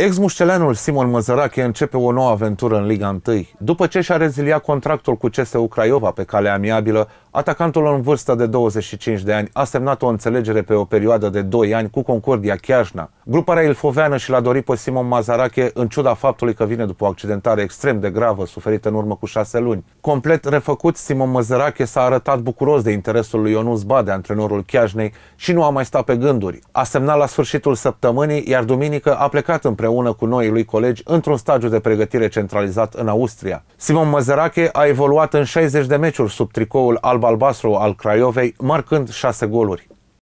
Ex-muștelanul Simon Măzărache începe o nouă aventură în Liga 1. După ce și-a reziliat contractul cu CSU Craiova pe calea amiabilă, atacantul în vârstă de 25 de ani a semnat o înțelegere pe o perioadă de 2 ani cu Concordia Chiajna, Gruparea ilfoveană și l-a dorit pe Simon Mazarache în ciuda faptului că vine după o accidentare extrem de gravă suferită în urmă cu șase luni. Complet refăcut, Simon Mazarache s-a arătat bucuros de interesul lui Ionuț Bade, antrenorul Chiajnei, și nu a mai stat pe gânduri. A semnat la sfârșitul săptămânii, iar duminică a plecat împreună cu noi lui colegi într-un stagiu de pregătire centralizat în Austria. Simon Mazarache a evoluat în 60 de meciuri sub tricoul alb-albastru al Craiovei, marcând 6 goluri.